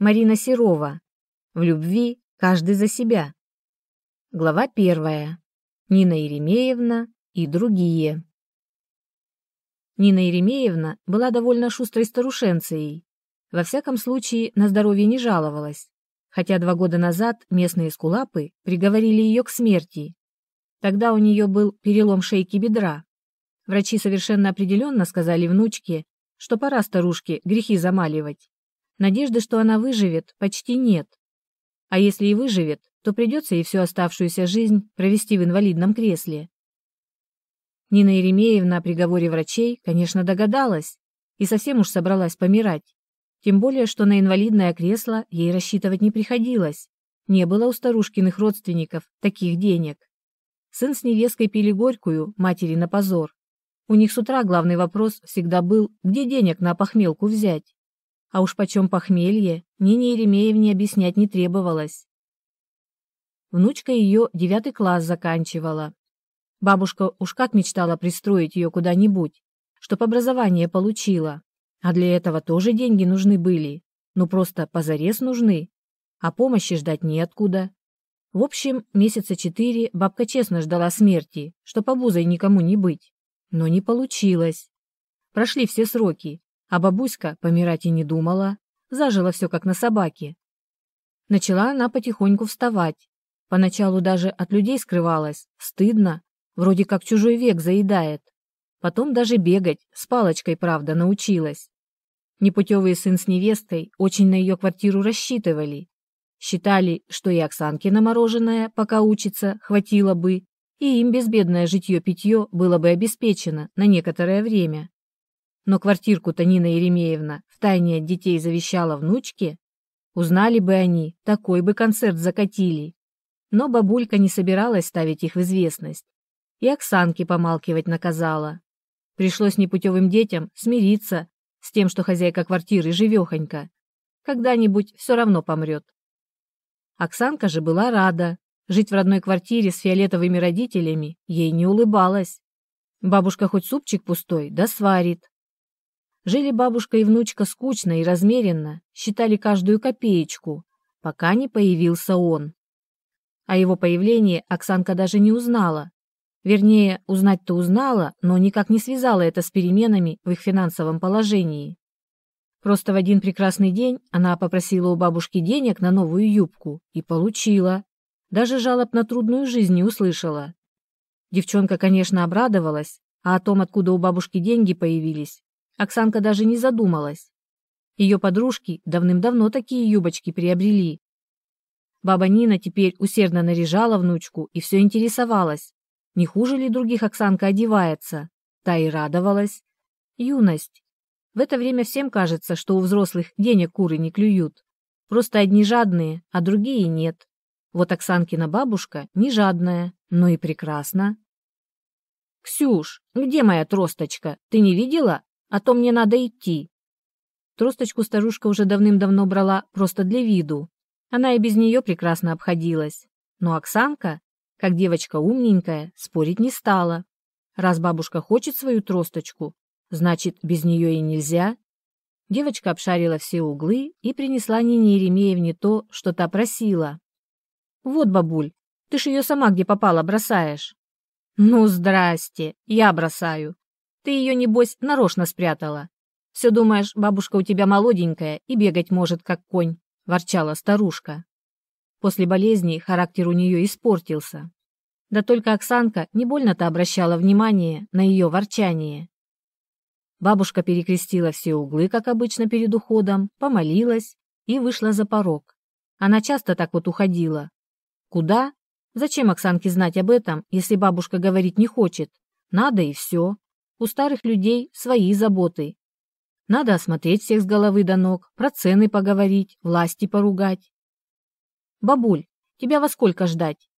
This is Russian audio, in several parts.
Марина Серова. В любви каждый за себя. Глава первая. Нина Еремеевна и другие. Нина Еремеевна была довольно шустрой старушенцей, Во всяком случае, на здоровье не жаловалась, хотя два года назад местные скулапы приговорили ее к смерти. Тогда у нее был перелом шейки бедра. Врачи совершенно определенно сказали внучке, что пора старушке грехи замаливать. Надежды, что она выживет, почти нет. А если и выживет, то придется ей всю оставшуюся жизнь провести в инвалидном кресле. Нина Еремеевна о приговоре врачей, конечно, догадалась и совсем уж собралась помирать. Тем более, что на инвалидное кресло ей рассчитывать не приходилось. Не было у старушкиных родственников таких денег. Сын с невесткой пили горькую, матери на позор. У них с утра главный вопрос всегда был, где денег на похмелку взять. А уж почем похмелье, Нине Еремеевне объяснять не требовалось. Внучка ее девятый класс заканчивала. Бабушка уж как мечтала пристроить ее куда-нибудь, чтоб образование получила. А для этого тоже деньги нужны были. Ну просто позарез нужны. А помощи ждать неоткуда. В общем, месяца четыре бабка честно ждала смерти, чтоб обузой никому не быть. Но не получилось. Прошли все сроки, а бабуська помирать и не думала, зажила все как на собаке. Начала она потихоньку вставать. Поначалу даже от людей скрывалась, стыдно, вроде как чужой век заедает. Потом даже бегать, с палочкой, правда, научилась. Непутевый сын с невестой очень на ее квартиру рассчитывали. Считали, что и Оксанке на мороженое, пока учится, хватило бы, и им безбедное житье-питье было бы обеспечено на некоторое время но квартирку-то Нина Еремеевна втайне от детей завещала внучке, узнали бы они, такой бы концерт закатили. Но бабулька не собиралась ставить их в известность. И Оксанке помалкивать наказала. Пришлось непутевым детям смириться с тем, что хозяйка квартиры живехонька. Когда-нибудь все равно помрет. Оксанка же была рада. Жить в родной квартире с фиолетовыми родителями ей не улыбалась. Бабушка хоть супчик пустой, да сварит, Жили бабушка и внучка скучно и размеренно, считали каждую копеечку, пока не появился он. О его появлении Оксанка даже не узнала. Вернее, узнать-то узнала, но никак не связала это с переменами в их финансовом положении. Просто в один прекрасный день она попросила у бабушки денег на новую юбку и получила. Даже жалоб на трудную жизнь не услышала. Девчонка, конечно, обрадовалась, а о том, откуда у бабушки деньги появились, Оксанка даже не задумалась. Ее подружки давным-давно такие юбочки приобрели. Баба Нина теперь усердно наряжала внучку и все интересовалась, не хуже ли других Оксанка одевается. Та и радовалась. Юность. В это время всем кажется, что у взрослых денег куры не клюют. Просто одни жадные, а другие нет. Вот Оксанкина бабушка не жадная, но и прекрасна. «Ксюш, где моя тросточка? Ты не видела? а то мне надо идти». Тросточку старушка уже давным-давно брала просто для виду. Она и без нее прекрасно обходилась. Но Оксанка, как девочка умненькая, спорить не стала. Раз бабушка хочет свою тросточку, значит, без нее и нельзя. Девочка обшарила все углы и принесла Нине Еремеевне то, что та просила. «Вот, бабуль, ты ж ее сама где попала бросаешь». «Ну, здрасте, я бросаю. Ты ее, небось, нарочно спрятала. Все думаешь, бабушка у тебя молоденькая и бегать может, как конь», – ворчала старушка. После болезни характер у нее испортился. Да только Оксанка не больно-то обращала внимание на ее ворчание. Бабушка перекрестила все углы, как обычно перед уходом, помолилась и вышла за порог. Она часто так вот уходила. Куда? Зачем Оксанке знать об этом, если бабушка говорить не хочет? Надо и все. У старых людей свои заботы. Надо осмотреть всех с головы до ног, про цены поговорить, власти поругать. «Бабуль, тебя во сколько ждать?»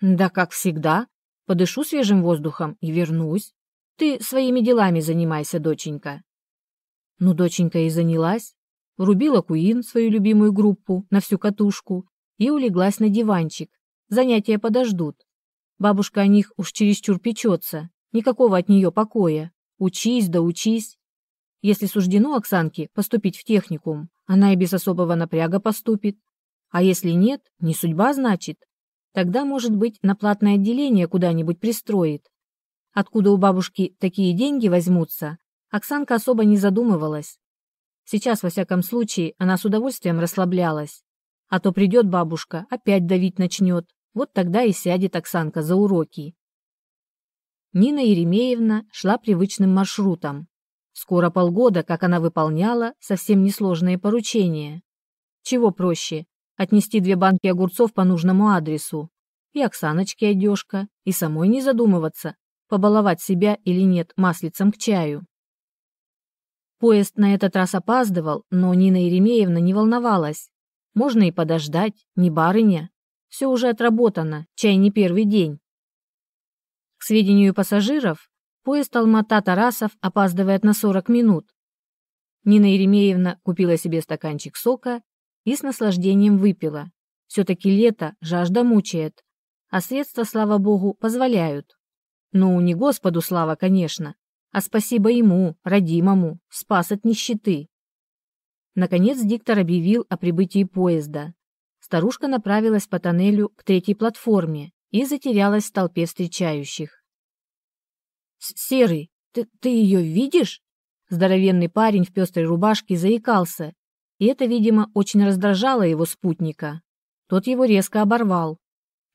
«Да как всегда. Подышу свежим воздухом и вернусь. Ты своими делами занимайся, доченька». Ну, доченька и занялась. Врубила Куин свою любимую группу на всю катушку и улеглась на диванчик. Занятия подождут. Бабушка о них уж чересчур печется. Никакого от нее покоя. Учись да учись. Если суждено Оксанке поступить в техникум, она и без особого напряга поступит. А если нет, не судьба, значит. Тогда, может быть, на платное отделение куда-нибудь пристроит. Откуда у бабушки такие деньги возьмутся, Оксанка особо не задумывалась. Сейчас, во всяком случае, она с удовольствием расслаблялась. А то придет бабушка, опять давить начнет. Вот тогда и сядет Оксанка за уроки. Нина Еремеевна шла привычным маршрутом. Скоро полгода, как она выполняла совсем несложные поручения. Чего проще – отнести две банки огурцов по нужному адресу. И Оксаночке одежка, и самой не задумываться, побаловать себя или нет маслицем к чаю. Поезд на этот раз опаздывал, но Нина Еремеевна не волновалась. Можно и подождать, не барыня. Все уже отработано, чай не первый день. К сведению пассажиров, поезд Алмата-Тарасов опаздывает на 40 минут. Нина Еремеевна купила себе стаканчик сока и с наслаждением выпила. Все-таки лето, жажда мучает, а средства, слава богу, позволяют. Ну, не Господу слава, конечно, а спасибо ему, родимому, спас от нищеты. Наконец диктор объявил о прибытии поезда. Старушка направилась по тоннелю к третьей платформе, и затерялась в толпе встречающих. «Серый, ты, ты ее видишь?» Здоровенный парень в пестрой рубашке заикался, и это, видимо, очень раздражало его спутника. Тот его резко оборвал.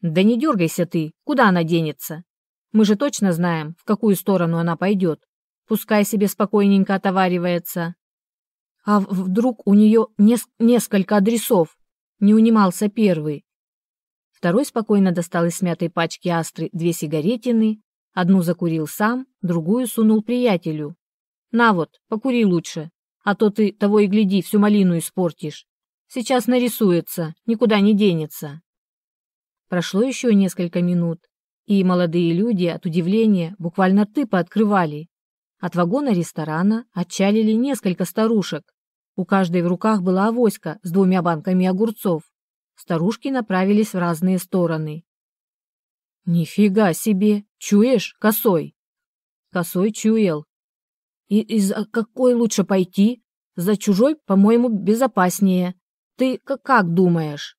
«Да не дергайся ты, куда она денется? Мы же точно знаем, в какую сторону она пойдет. Пускай себе спокойненько отоваривается». «А вдруг у нее нес несколько адресов?» Не унимался первый. Второй спокойно достал из смятой пачки астры две сигаретины, одну закурил сам, другую сунул приятелю. «На вот, покури лучше, а то ты того и гляди, всю малину испортишь. Сейчас нарисуется, никуда не денется». Прошло еще несколько минут, и молодые люди от удивления буквально тыпа открывали. От вагона ресторана отчалили несколько старушек. У каждой в руках была авоська с двумя банками огурцов. Старушки направились в разные стороны. «Нифига себе! Чуешь, косой?» Косой чуял. «И, и за какой лучше пойти? За чужой, по-моему, безопаснее. Ты как думаешь?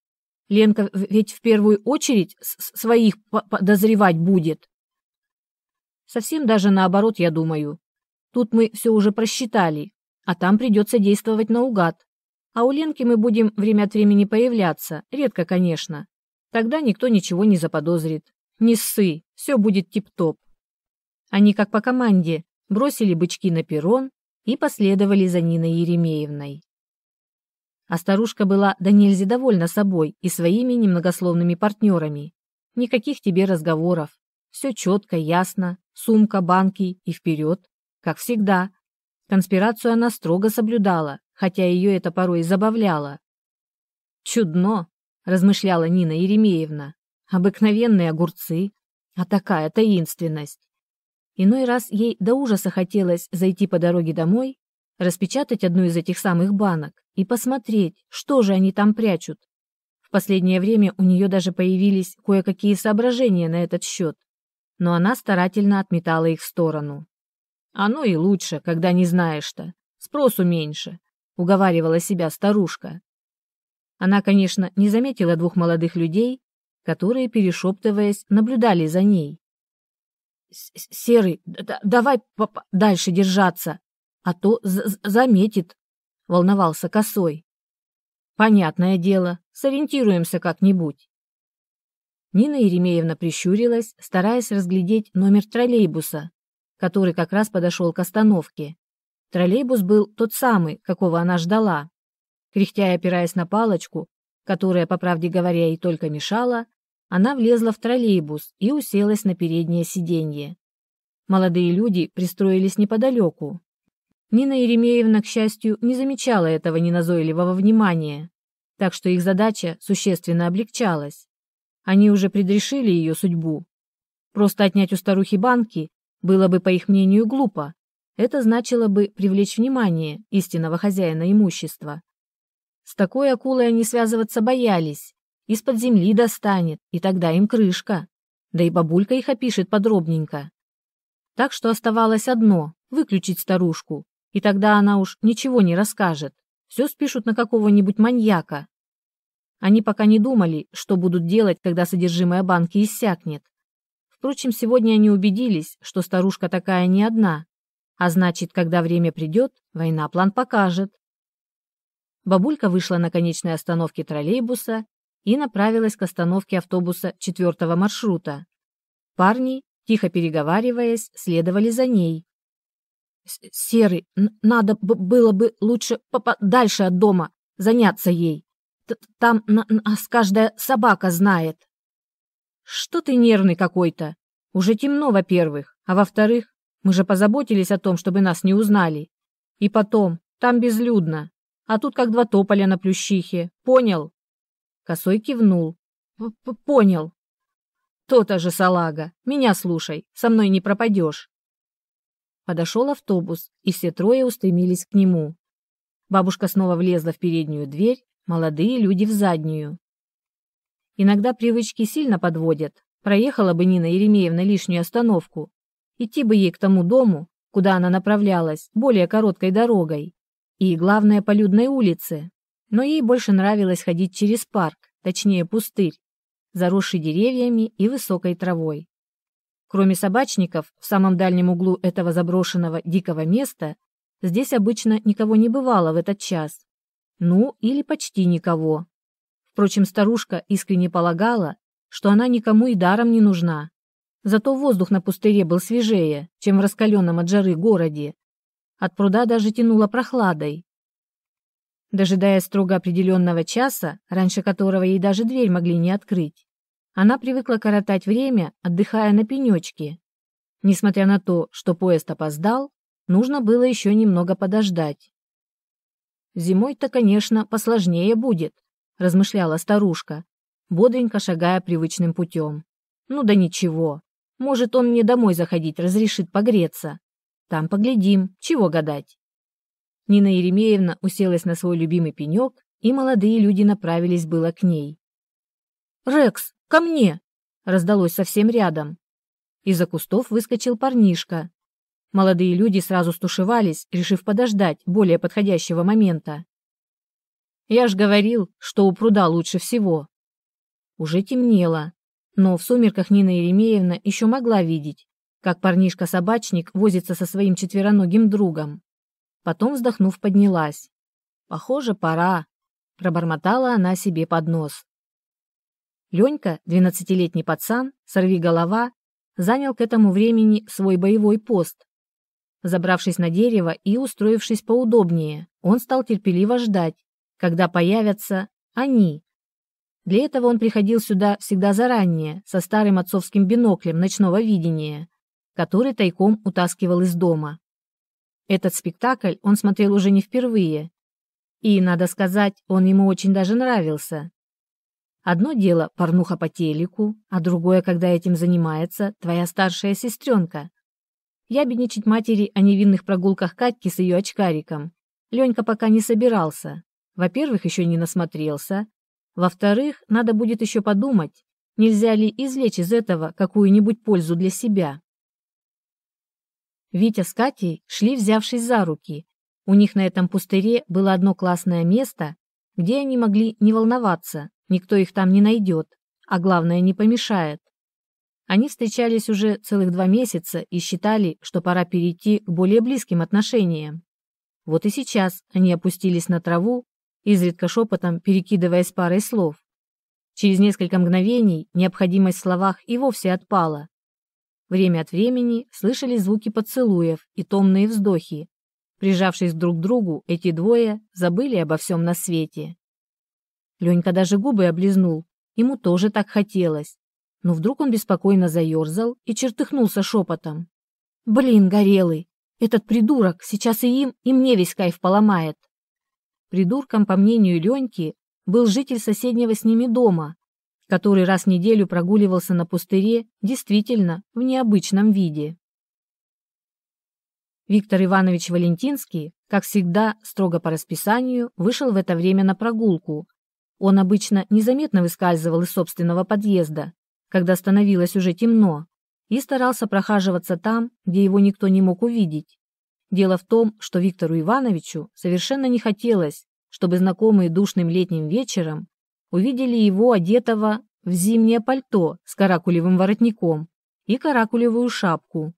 Ленка ведь в первую очередь своих подозревать будет». Совсем даже наоборот, я думаю. Тут мы все уже просчитали, а там придется действовать наугад. А у Ленки мы будем время от времени появляться, редко, конечно. Тогда никто ничего не заподозрит. Не ссы, все будет тип-топ. Они, как по команде, бросили бычки на перрон и последовали за Ниной Еремеевной. А старушка была до да нельзя довольна собой и своими немногословными партнерами. Никаких тебе разговоров. Все четко, ясно. Сумка, банки и вперед. Как всегда. Конспирацию она строго соблюдала хотя ее это порой забавляло. «Чудно», — размышляла Нина Еремеевна, — «обыкновенные огурцы, а такая таинственность». Иной раз ей до ужаса хотелось зайти по дороге домой, распечатать одну из этих самых банок и посмотреть, что же они там прячут. В последнее время у нее даже появились кое-какие соображения на этот счет, но она старательно отметала их в сторону. «Оно «А ну и лучше, когда не знаешь-то. Спросу меньше уговаривала себя старушка. Она, конечно, не заметила двух молодых людей, которые, перешептываясь, наблюдали за ней. «Серый, давай дальше держаться, а то заметит», — волновался косой. «Понятное дело, сориентируемся как-нибудь». Нина Еремеевна прищурилась, стараясь разглядеть номер троллейбуса, который как раз подошел к остановке. Троллейбус был тот самый, какого она ждала. Кряхтя и опираясь на палочку, которая, по правде говоря, ей только мешала, она влезла в троллейбус и уселась на переднее сиденье. Молодые люди пристроились неподалеку. Нина Еремеевна, к счастью, не замечала этого неназойливого внимания, так что их задача существенно облегчалась. Они уже предрешили ее судьбу. Просто отнять у старухи банки было бы, по их мнению, глупо, это значило бы привлечь внимание истинного хозяина имущества. С такой акулой они связываться боялись. Из-под земли достанет, и тогда им крышка. Да и бабулька их опишет подробненько. Так что оставалось одно — выключить старушку, и тогда она уж ничего не расскажет. Все спишут на какого-нибудь маньяка. Они пока не думали, что будут делать, когда содержимое банки иссякнет. Впрочем, сегодня они убедились, что старушка такая не одна. А значит, когда время придет, война план покажет. Бабулька вышла на конечной остановке троллейбуса и направилась к остановке автобуса четвертого маршрута. Парни, тихо переговариваясь, следовали за ней. «Серый, надо было бы лучше дальше от дома заняться ей. Т Там нас каждая собака знает». «Что ты нервный какой-то? Уже темно, во-первых, а во-вторых, мы же позаботились о том, чтобы нас не узнали. И потом, там безлюдно. А тут как два тополя на плющихе. Понял?» Косой кивнул. П «Понял». «То-то же, салага. Меня слушай. Со мной не пропадешь». Подошел автобус, и все трое устремились к нему. Бабушка снова влезла в переднюю дверь, молодые люди в заднюю. Иногда привычки сильно подводят. Проехала бы Нина Еремеевна лишнюю остановку, Идти бы ей к тому дому, куда она направлялась, более короткой дорогой. И, главное, по людной улице. Но ей больше нравилось ходить через парк, точнее пустырь, заросший деревьями и высокой травой. Кроме собачников, в самом дальнем углу этого заброшенного дикого места здесь обычно никого не бывало в этот час. Ну, или почти никого. Впрочем, старушка искренне полагала, что она никому и даром не нужна, Зато воздух на пустыре был свежее, чем в раскаленном от жары городе. От пруда даже тянуло прохладой. Дожидая строго определенного часа, раньше которого ей даже дверь могли не открыть, она привыкла коротать время, отдыхая на пенечке. Несмотря на то, что поезд опоздал, нужно было еще немного подождать. «Зимой-то, конечно, посложнее будет», – размышляла старушка, бодренько шагая привычным путем. «Ну да ничего, может, он мне домой заходить разрешит погреться. Там поглядим, чего гадать. Нина Еремеевна уселась на свой любимый пенек, и молодые люди направились было к ней. «Рекс, ко мне!» — раздалось совсем рядом. Из-за кустов выскочил парнишка. Молодые люди сразу стушевались, решив подождать более подходящего момента. «Я ж говорил, что у пруда лучше всего». Уже темнело, но в сумерках Нина Еремеевна еще могла видеть, как парнишка-собачник возится со своим четвероногим другом. Потом, вздохнув, поднялась. «Похоже, пора», – пробормотала она себе под нос. Ленька, двенадцатилетний пацан, сорви голова, занял к этому времени свой боевой пост. Забравшись на дерево и устроившись поудобнее, он стал терпеливо ждать, когда появятся они, для этого он приходил сюда всегда заранее, со старым отцовским биноклем ночного видения, который тайком утаскивал из дома. Этот спектакль он смотрел уже не впервые. И, надо сказать, он ему очень даже нравился. Одно дело порнуха по телеку, а другое, когда этим занимается твоя старшая сестренка. Ябедничать матери о невинных прогулках Катьки с ее очкариком Ленька пока не собирался. Во-первых, еще не насмотрелся, во-вторых, надо будет еще подумать, нельзя ли извлечь из этого какую-нибудь пользу для себя. Витя с Катей шли, взявшись за руки. У них на этом пустыре было одно классное место, где они могли не волноваться, никто их там не найдет, а главное, не помешает. Они встречались уже целых два месяца и считали, что пора перейти к более близким отношениям. Вот и сейчас они опустились на траву изредка шепотом перекидываясь парой слов. Через несколько мгновений необходимость в словах и вовсе отпала. Время от времени слышались звуки поцелуев и томные вздохи. Прижавшись друг к другу, эти двое забыли обо всем на свете. Ленька даже губы облизнул, ему тоже так хотелось. Но вдруг он беспокойно заерзал и чертыхнулся шепотом. «Блин, горелый! Этот придурок сейчас и им, и мне весь кайф поломает!» Придурком, по мнению Леньки, был житель соседнего с ними дома, который раз в неделю прогуливался на пустыре действительно в необычном виде. Виктор Иванович Валентинский, как всегда, строго по расписанию, вышел в это время на прогулку. Он обычно незаметно выскальзывал из собственного подъезда, когда становилось уже темно, и старался прохаживаться там, где его никто не мог увидеть. Дело в том, что Виктору Ивановичу совершенно не хотелось, чтобы знакомые душным летним вечером увидели его одетого в зимнее пальто с каракулевым воротником и каракулевую шапку.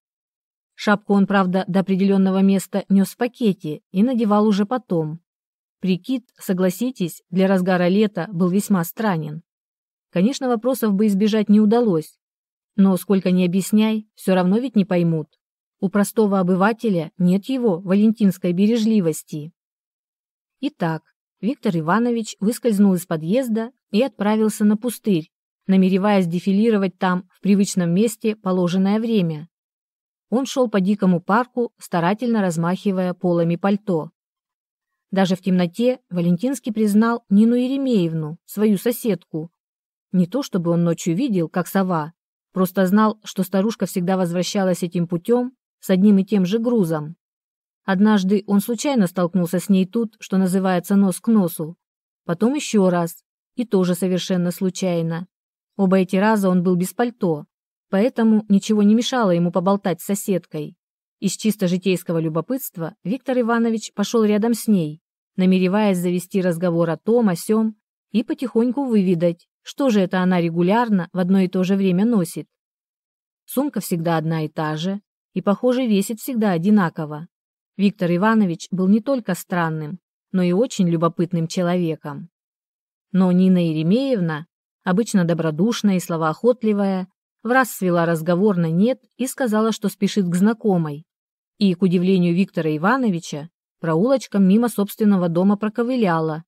Шапку он, правда, до определенного места нес в пакете и надевал уже потом. Прикид, согласитесь, для разгара лета был весьма странен. Конечно, вопросов бы избежать не удалось, но сколько ни объясняй, все равно ведь не поймут. У простого обывателя нет его валентинской бережливости. Итак, Виктор Иванович выскользнул из подъезда и отправился на пустырь, намереваясь дефилировать там в привычном месте положенное время. Он шел по дикому парку, старательно размахивая полами пальто. Даже в темноте Валентинский признал Нину Еремеевну, свою соседку. Не то чтобы он ночью видел, как сова, просто знал, что старушка всегда возвращалась этим путем с одним и тем же грузом. Однажды он случайно столкнулся с ней тут, что называется нос к носу. Потом еще раз, и тоже совершенно случайно. Оба эти раза он был без пальто, поэтому ничего не мешало ему поболтать с соседкой. Из чисто житейского любопытства Виктор Иванович пошел рядом с ней, намереваясь завести разговор о том, о сём и потихоньку выведать, что же это она регулярно в одно и то же время носит. Сумка всегда одна и та же, и, похоже, весит всегда одинаково. Виктор Иванович был не только странным, но и очень любопытным человеком. Но Нина Еремеевна, обычно добродушная и словоохотливая, раз свела разговор на «нет» и сказала, что спешит к знакомой. И, к удивлению Виктора Ивановича, проулочком мимо собственного дома проковыляла.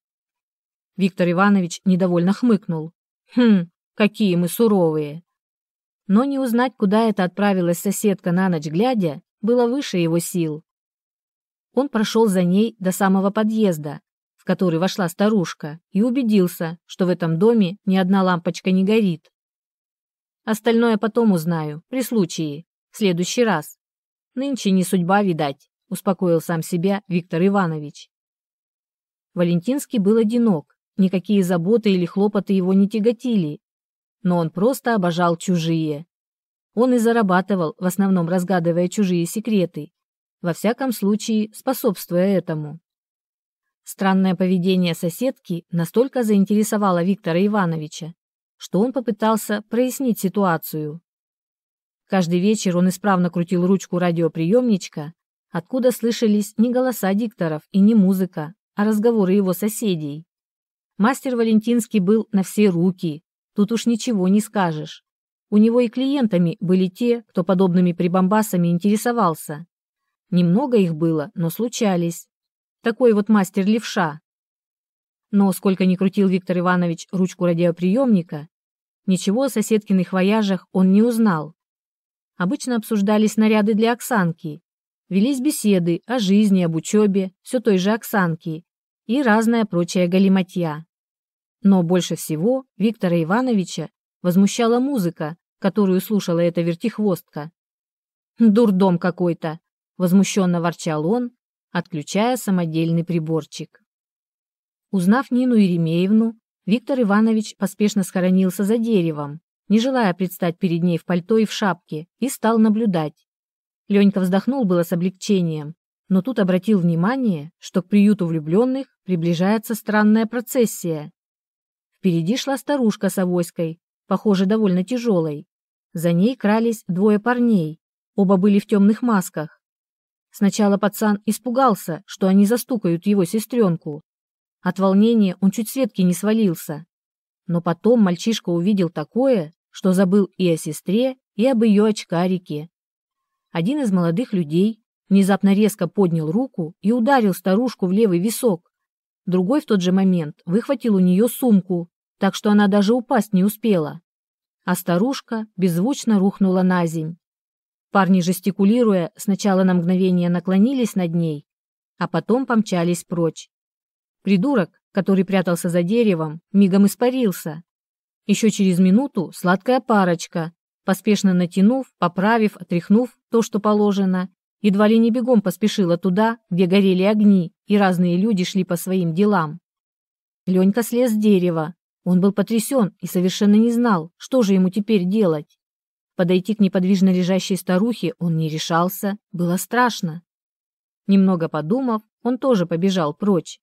Виктор Иванович недовольно хмыкнул. «Хм, какие мы суровые!» но не узнать, куда это отправилась соседка на ночь глядя, было выше его сил. Он прошел за ней до самого подъезда, в который вошла старушка, и убедился, что в этом доме ни одна лампочка не горит. Остальное потом узнаю, при случае, в следующий раз. Нынче не судьба, видать, успокоил сам себя Виктор Иванович. Валентинский был одинок, никакие заботы или хлопоты его не тяготили, но он просто обожал чужие, он и зарабатывал, в основном разгадывая чужие секреты, во всяком случае способствуя этому. Странное поведение соседки настолько заинтересовало Виктора Ивановича, что он попытался прояснить ситуацию. Каждый вечер он исправно крутил ручку радиоприемничка, откуда слышались не голоса дикторов и не музыка, а разговоры его соседей. Мастер Валентинский был на все руки, тут уж ничего не скажешь. У него и клиентами были те, кто подобными прибамбасами интересовался. Немного их было, но случались. Такой вот мастер-левша. Но сколько ни крутил Виктор Иванович ручку радиоприемника, ничего о соседкиных вояжах он не узнал. Обычно обсуждались наряды для Оксанки, велись беседы о жизни, об учебе, все той же Оксанки и разная прочая галиматья. Но больше всего Виктора Ивановича возмущала музыка, которую слушала эта вертихвостка. «Дурдом какой-то!» — возмущенно ворчал он, отключая самодельный приборчик. Узнав Нину Еремеевну, Виктор Иванович поспешно схоронился за деревом, не желая предстать перед ней в пальто и в шапке, и стал наблюдать. Ленька вздохнул было с облегчением, но тут обратил внимание, что к приюту влюбленных приближается странная процессия. Впереди шла старушка с авоськой, похоже, довольно тяжелой. За ней крались двое парней, оба были в темных масках. Сначала пацан испугался, что они застукают его сестренку. От волнения он чуть с ветки не свалился. Но потом мальчишка увидел такое, что забыл и о сестре, и об ее очкарике. Один из молодых людей внезапно резко поднял руку и ударил старушку в левый висок. Другой в тот же момент выхватил у нее сумку, так что она даже упасть не успела а старушка беззвучно рухнула на земь. Парни, жестикулируя, сначала на мгновение наклонились над ней, а потом помчались прочь. Придурок, который прятался за деревом, мигом испарился. Еще через минуту сладкая парочка, поспешно натянув, поправив, отряхнув то, что положено, едва ли не бегом поспешила туда, где горели огни, и разные люди шли по своим делам. Ленька слез с дерева, он был потрясен и совершенно не знал, что же ему теперь делать. Подойти к неподвижно лежащей старухе он не решался, было страшно. Немного подумав, он тоже побежал прочь.